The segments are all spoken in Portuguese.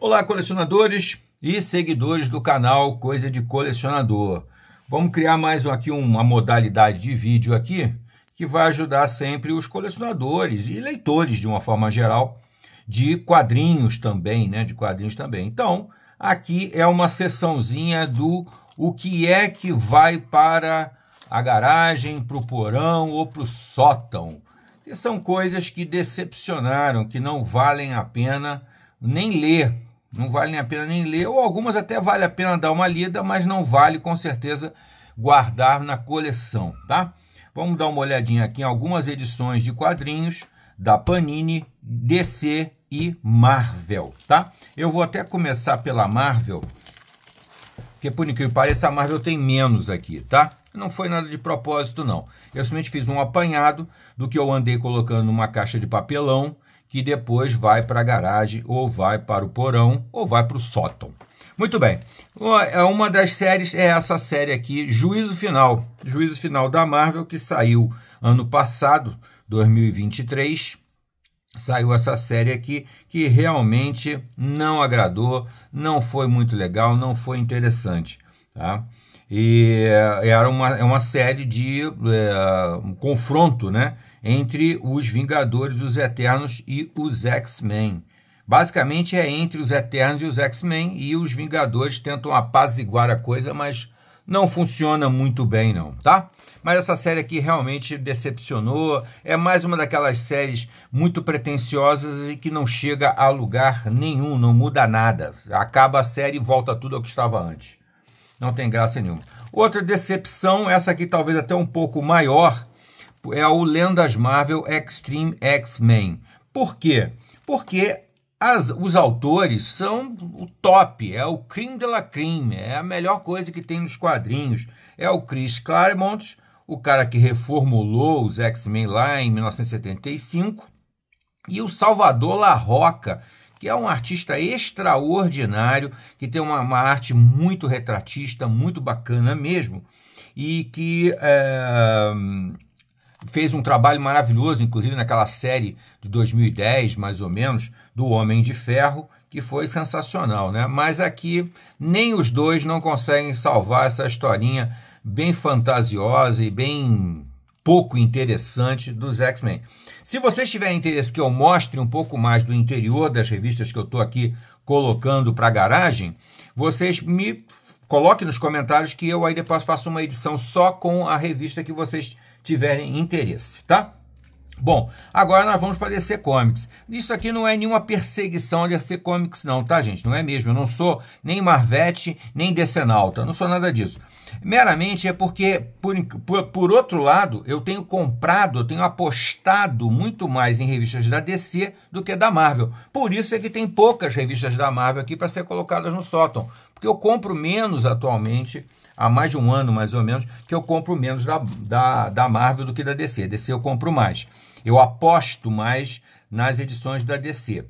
Olá, colecionadores e seguidores do canal Coisa de Colecionador. Vamos criar mais aqui uma modalidade de vídeo aqui que vai ajudar sempre os colecionadores e leitores de uma forma geral de quadrinhos também, né? De quadrinhos também. Então, aqui é uma sessãozinha do o que é que vai para a garagem, para o porão ou para o sótão. E são coisas que decepcionaram, que não valem a pena nem ler, não vale nem a pena nem ler, ou algumas até vale a pena dar uma lida, mas não vale com certeza guardar na coleção, tá? Vamos dar uma olhadinha aqui em algumas edições de quadrinhos da Panini, DC e Marvel, tá? Eu vou até começar pela Marvel, porque por incrível que pareça, a Marvel tem menos aqui, tá? Não foi nada de propósito, não. Eu simplesmente fiz um apanhado do que eu andei colocando numa caixa de papelão que depois vai para a garagem, ou vai para o porão, ou vai para o sótão. Muito bem, é uma das séries é essa série aqui, Juízo Final. Juízo Final da Marvel, que saiu ano passado, 2023 saiu essa série aqui que realmente não agradou, não foi muito legal, não foi interessante, tá? E eh, era uma, é uma série de é, um confronto né, entre os Vingadores, os Eternos e os X-Men. Basicamente é entre os Eternos e os X-Men, e os Vingadores tentam apaziguar a coisa, mas não funciona muito bem, não, tá? Mas essa série aqui realmente decepcionou. É mais uma daquelas séries muito pretensiosas e que não chega a lugar nenhum, não muda nada. Acaba a série e volta tudo ao que estava antes não tem graça nenhuma. Outra decepção, essa aqui talvez até um pouco maior, é o Lendas Marvel Extreme X-Men. Por quê? Porque as, os autores são o top, é o crime de la crime, é a melhor coisa que tem nos quadrinhos. É o Chris Claremont, o cara que reformulou os X-Men lá em 1975, e o Salvador La Roca, que é um artista extraordinário, que tem uma, uma arte muito retratista, muito bacana mesmo, e que é, fez um trabalho maravilhoso, inclusive naquela série de 2010, mais ou menos, do Homem de Ferro, que foi sensacional, né? Mas aqui nem os dois não conseguem salvar essa historinha bem fantasiosa e bem pouco interessante dos X-Men. Se você tiver interesse que eu mostre um pouco mais do interior das revistas que eu estou aqui colocando para a garagem, vocês me coloquem nos comentários que eu aí depois faço uma edição só com a revista que vocês tiverem interesse, tá? Bom, agora nós vamos para DC Comics. Isso aqui não é nenhuma perseguição a DC Comics não, tá gente? Não é mesmo, eu não sou nem Marvete, nem DC Nauta, não sou nada disso. Meramente é porque, por, por, por outro lado, eu tenho comprado, eu tenho apostado muito mais em revistas da DC do que da Marvel. Por isso é que tem poucas revistas da Marvel aqui para ser colocadas no sótão porque eu compro menos atualmente, há mais de um ano mais ou menos, que eu compro menos da, da, da Marvel do que da DC. DC eu compro mais. Eu aposto mais nas edições da DC.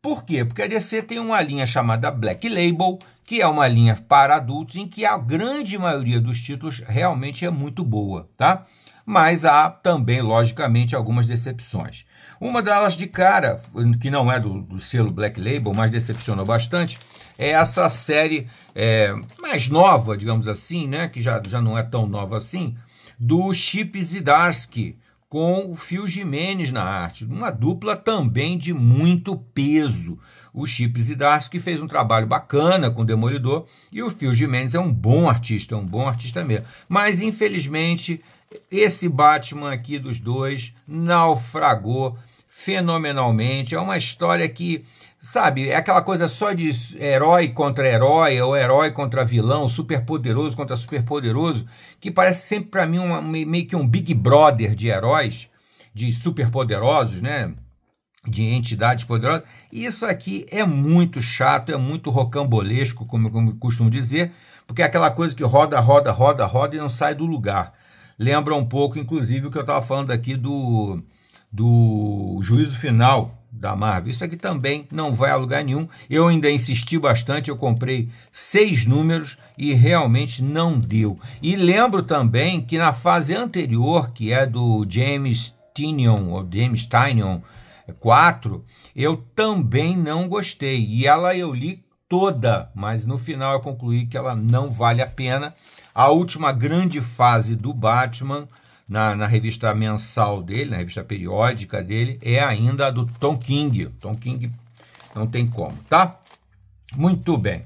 Por quê? Porque a DC tem uma linha chamada Black Label, que é uma linha para adultos em que a grande maioria dos títulos realmente é muito boa, tá? Mas há também, logicamente, algumas decepções. Uma delas de cara, que não é do, do selo Black Label, mas decepcionou bastante, é essa série é, mais nova, digamos assim, né? Que já, já não é tão nova assim, do Chip Zdarsky com o Phil Jimenez na arte, uma dupla também de muito peso. O Chip Zdarsky fez um trabalho bacana com o Demolidor e o Phil Jimenez é um bom artista, é um bom artista mesmo. Mas infelizmente esse Batman aqui dos dois naufragou fenomenalmente. É uma história que, sabe, é aquela coisa só de herói contra herói, ou herói contra vilão, superpoderoso contra superpoderoso, que parece sempre para mim uma, meio que um Big Brother de heróis, de superpoderosos, né? De entidades poderosas. Isso aqui é muito chato, é muito rocambolesco, como, como costumo dizer, porque é aquela coisa que roda, roda, roda, roda e não sai do lugar. Lembra um pouco, inclusive, o que eu estava falando aqui do do juízo final da Marvel. Isso aqui também não vai a lugar nenhum. Eu ainda insisti bastante, eu comprei seis números e realmente não deu. E lembro também que na fase anterior, que é do James Tinion, ou James Tynion 4, é, eu também não gostei. E ela eu li toda, mas no final eu concluí que ela não vale a pena. A última grande fase do Batman na, na revista mensal dele, na revista periódica dele, é ainda a do Tom King. Tom King não tem como, tá? Muito bem.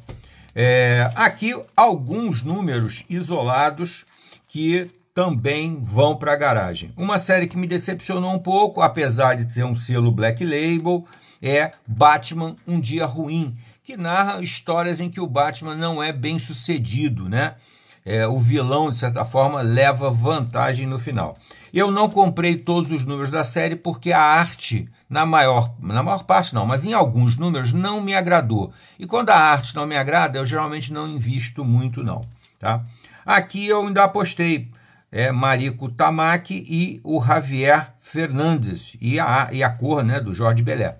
É, aqui alguns números isolados que também vão para a garagem. Uma série que me decepcionou um pouco, apesar de ser um selo Black Label, é Batman Um Dia Ruim, que narra histórias em que o Batman não é bem sucedido, né? é, o vilão, de certa forma, leva vantagem no final. Eu não comprei todos os números da série porque a arte, na maior, na maior parte não, mas em alguns números não me agradou. E quando a arte não me agrada, eu geralmente não invisto muito não, tá? Aqui eu ainda apostei é, Mariko Tamaki e o Javier Fernandes e a, e a cor né, do Jorge Belé.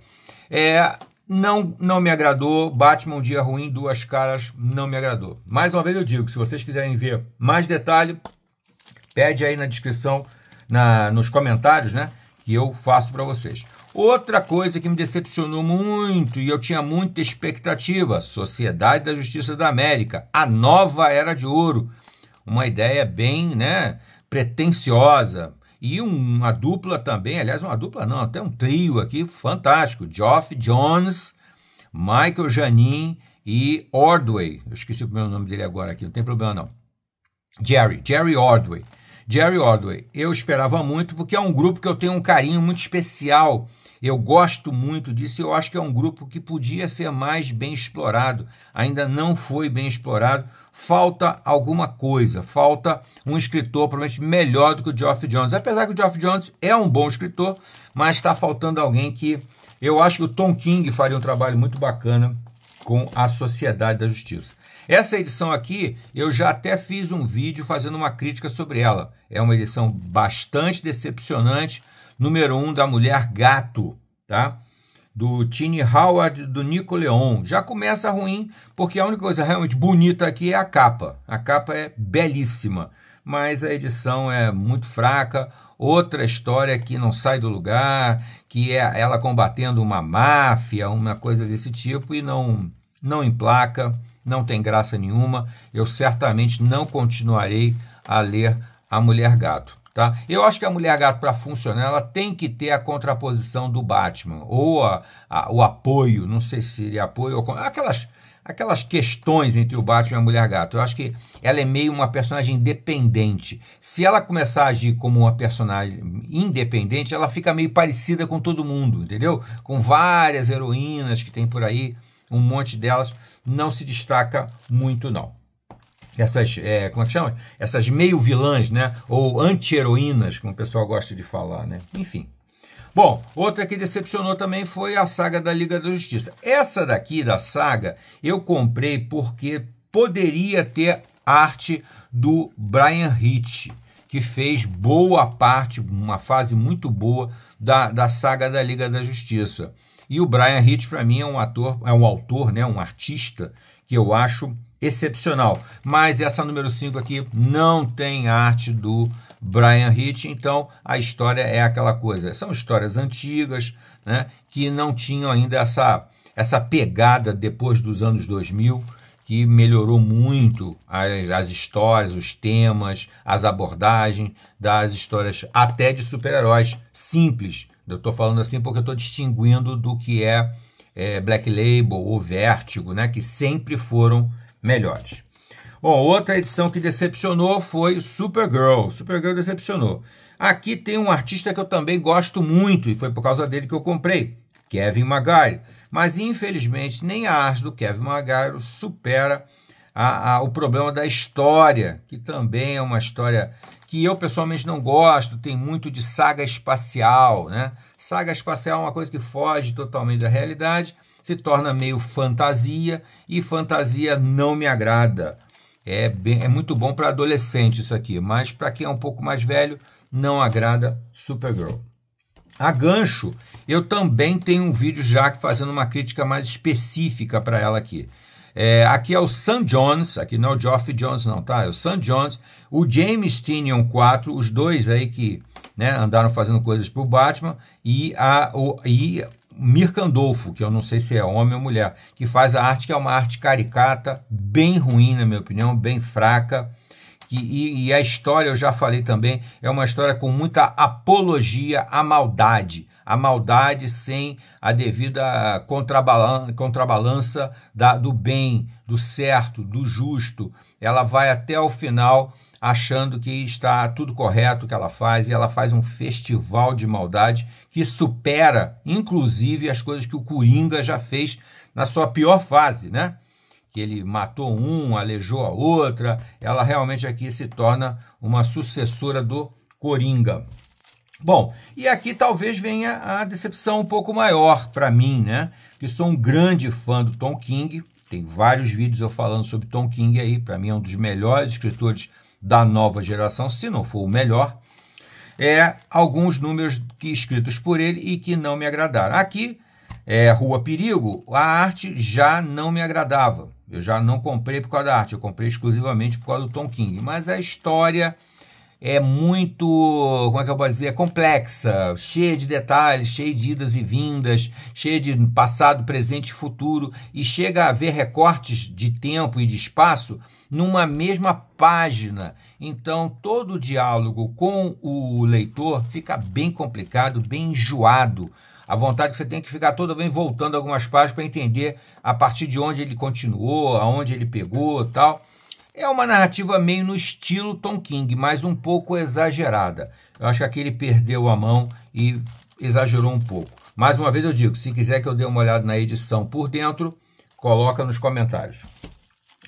É, não, não me agradou. Batman, um dia ruim, duas caras, não me agradou. Mais uma vez eu digo, se vocês quiserem ver mais detalhe, pede aí na descrição, na, nos comentários, né? Que eu faço para vocês. Outra coisa que me decepcionou muito e eu tinha muita expectativa: Sociedade da Justiça da América, a nova era de ouro. Uma ideia bem, né? Pretensiosa, e uma dupla também, aliás, uma dupla não, até um trio aqui fantástico, Geoff Jones, Michael Janin e Ordway, eu esqueci o primeiro nome dele agora aqui, não tem problema não, Jerry, Jerry Ordway. Jerry Ordway, eu esperava muito porque é um grupo que eu tenho um carinho muito especial, eu gosto muito disso, eu acho que é um grupo que podia ser mais bem explorado, ainda não foi bem explorado, falta alguma coisa, falta um escritor provavelmente melhor do que o Geoff Jones. Apesar que o Geoff Jones é um bom escritor, mas está faltando alguém que eu acho que o Tom King faria um trabalho muito bacana com a Sociedade da Justiça. Essa edição aqui, eu já até fiz um vídeo fazendo uma crítica sobre ela. É uma edição bastante decepcionante, número um da Mulher Gato, tá? do Tini Howard, do Nico Leon. Já começa ruim, porque a única coisa realmente bonita aqui é a capa. A capa é belíssima, mas a edição é muito fraca. Outra história que não sai do lugar, que é ela combatendo uma máfia, uma coisa desse tipo, e não, não emplaca, não tem graça nenhuma. Eu certamente não continuarei a ler A Mulher Gato. Tá? Eu acho que a Mulher Gato, para funcionar, ela tem que ter a contraposição do Batman, ou a, a, o apoio, não sei se seria apoio, ou, aquelas, aquelas questões entre o Batman e a Mulher Gato. Eu acho que ela é meio uma personagem independente. Se ela começar a agir como uma personagem independente, ela fica meio parecida com todo mundo, entendeu? Com várias heroínas que tem por aí, um monte delas, não se destaca muito não essas, é, como é que chama? Essas meio vilãs, né? Ou anti-heroínas, como o pessoal gosta de falar, né? Enfim. Bom, outra que decepcionou também foi a saga da Liga da Justiça. Essa daqui da saga eu comprei porque poderia ter arte do Brian Hitch, que fez boa parte, uma fase muito boa da, da saga da Liga da Justiça. E o Brian Hitch, para mim, é um ator, é um autor, né, um artista que eu acho excepcional. Mas essa número 5 aqui não tem arte do Brian Hitch, então a história é aquela coisa. São histórias antigas, né, que não tinham ainda essa, essa pegada depois dos anos 2000, que melhorou muito as, as histórias, os temas, as abordagens das histórias até de super-heróis simples. Eu estou falando assim porque estou distinguindo do que é, é Black Label ou Vértigo, né, que sempre foram melhores. Bom, outra edição que decepcionou foi Supergirl. Supergirl decepcionou. Aqui tem um artista que eu também gosto muito e foi por causa dele que eu comprei, Kevin Magalho. Mas infelizmente nem a arte do Kevin Magalho supera a, a, o problema da história, que também é uma história que eu pessoalmente não gosto, tem muito de saga espacial, né? Saga espacial é uma coisa que foge totalmente da realidade se torna meio fantasia e fantasia não me agrada. É, bem, é muito bom para adolescente isso aqui, mas para quem é um pouco mais velho, não agrada Supergirl. A Gancho, eu também tenho um vídeo já fazendo uma crítica mais específica para ela aqui. É, aqui é o Sam Jones, aqui não é o Geoff Jones não, tá? É o Sam Jones, o James Tynion 4, os dois aí que né, andaram fazendo coisas pro Batman, e, a, o, e Mirka Andolfo, que eu não sei se é homem ou mulher, que faz a arte, que é uma arte caricata, bem ruim, na minha opinião, bem fraca. Que, e, e a história, eu já falei também, é uma história com muita apologia à maldade a maldade sem a devida contrabalança, contrabalança da, do bem, do certo, do justo. Ela vai até o final achando que está tudo correto o que ela faz e ela faz um festival de maldade que supera, inclusive, as coisas que o Coringa já fez na sua pior fase, né? Que ele matou um, aleijou a outra. Ela realmente aqui se torna uma sucessora do Coringa. Bom, e aqui talvez venha a decepção um pouco maior para mim, né? Que sou um grande fã do Tom King. Tem vários vídeos eu falando sobre Tom King aí. Para mim é um dos melhores escritores da nova geração, se não for o melhor. É alguns números que escritos por ele e que não me agradaram. Aqui, é, Rua Perigo, a arte já não me agradava. Eu já não comprei por causa da arte, eu comprei exclusivamente por causa do Tom King. Mas a história é muito, como é que eu posso dizer, complexa, cheia de detalhes, cheia de idas e vindas, cheia de passado, presente e futuro, e chega a haver recortes de tempo e de espaço numa mesma página. Então, todo o diálogo com o leitor fica bem complicado, bem enjoado. A vontade que você tem é que ficar toda vez voltando algumas páginas para entender a partir de onde ele continuou, aonde ele pegou, tal. É uma narrativa meio no estilo Tom King, mas um pouco exagerada. Eu acho que aqui ele perdeu a mão e exagerou um pouco. Mais uma vez eu digo, se quiser que eu dê uma olhada na edição por dentro, coloca nos comentários.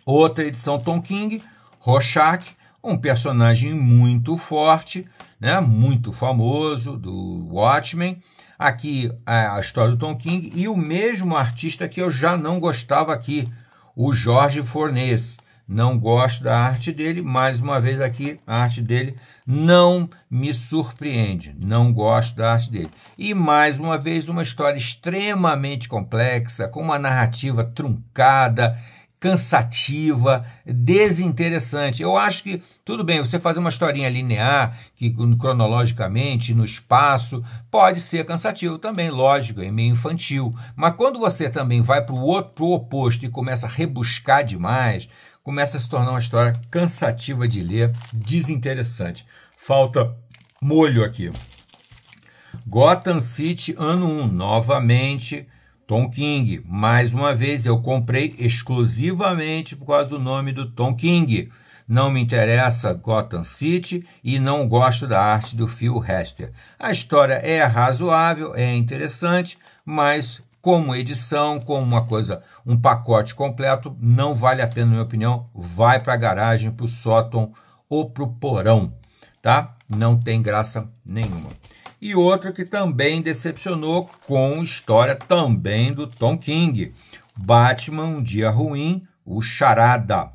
Outra edição Tom King, Rorschach, um personagem muito forte, né, muito famoso do Watchmen. Aqui é, a história do Tom King e o mesmo artista que eu já não gostava aqui, o Jorge Fornese não gosto da arte dele, mais uma vez aqui, a arte dele não me surpreende, não gosto da arte dele. E mais uma vez, uma história extremamente complexa, com uma narrativa truncada, cansativa, desinteressante. Eu acho que tudo bem, você fazer uma historinha linear, que cronologicamente, no espaço, pode ser cansativo também, lógico, é meio infantil. Mas quando você também vai para o outro oposto e começa a rebuscar demais, começa a se tornar uma história cansativa de ler, desinteressante. Falta molho aqui. Gotham City, ano 1, novamente. Tom King, mais uma vez, eu comprei exclusivamente por causa do nome do Tom King. Não me interessa Gotham City e não gosto da arte do Phil Hester. A história é razoável, é interessante, mas como edição, como uma coisa, um pacote completo, não vale a pena, na minha opinião, vai para a garagem, para o sótão ou para o porão, tá? Não tem graça nenhuma. E outro que também decepcionou com história também do Tom King, Batman, Um Dia Ruim, o Charada.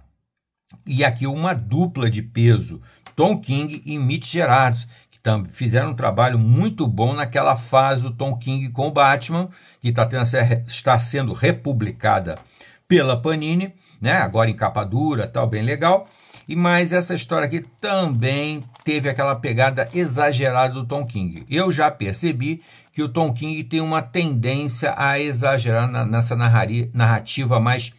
E aqui uma dupla de peso, Tom King e Mitch Gerards, fizeram um trabalho muito bom naquela fase do Tom King com o Batman, que tá tendo, está sendo republicada pela Panini, né? agora em capa dura, tal, bem legal. E mais essa história aqui também teve aquela pegada exagerada do Tom King. Eu já percebi que o Tom King tem uma tendência a exagerar na, nessa narrativa mais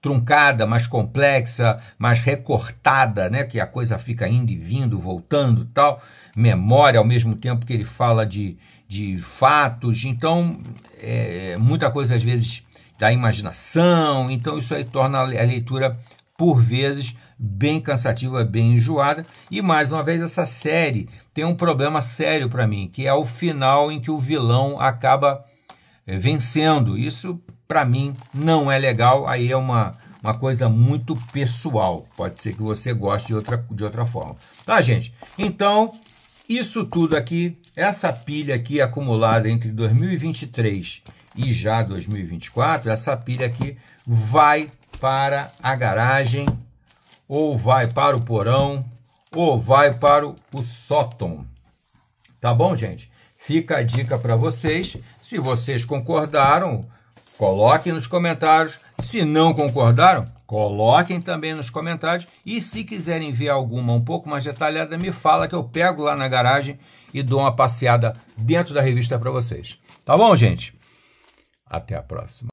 truncada, mais complexa, mais recortada, né? Que a coisa fica indo e vindo, voltando, tal. Memória ao mesmo tempo que ele fala de, de fatos. Então, é, muita coisa às vezes da imaginação. Então, isso aí torna a leitura por vezes bem cansativa, bem enjoada. E mais uma vez, essa série tem um problema sério para mim, que é o final em que o vilão acaba é, vencendo. Isso para mim não é legal, aí é uma, uma coisa muito pessoal. Pode ser que você goste de outra, de outra forma. Tá, gente? Então, isso tudo aqui, essa pilha aqui acumulada entre 2023 e já 2024, essa pilha aqui vai para a garagem, ou vai para o porão, ou vai para o, o sótão. Tá bom, gente? Fica a dica para vocês. Se vocês concordaram, Coloquem nos comentários. Se não concordaram, coloquem também nos comentários. E se quiserem ver alguma um pouco mais detalhada, me fala que eu pego lá na garagem e dou uma passeada dentro da revista para vocês. Tá bom, gente? Até a próxima.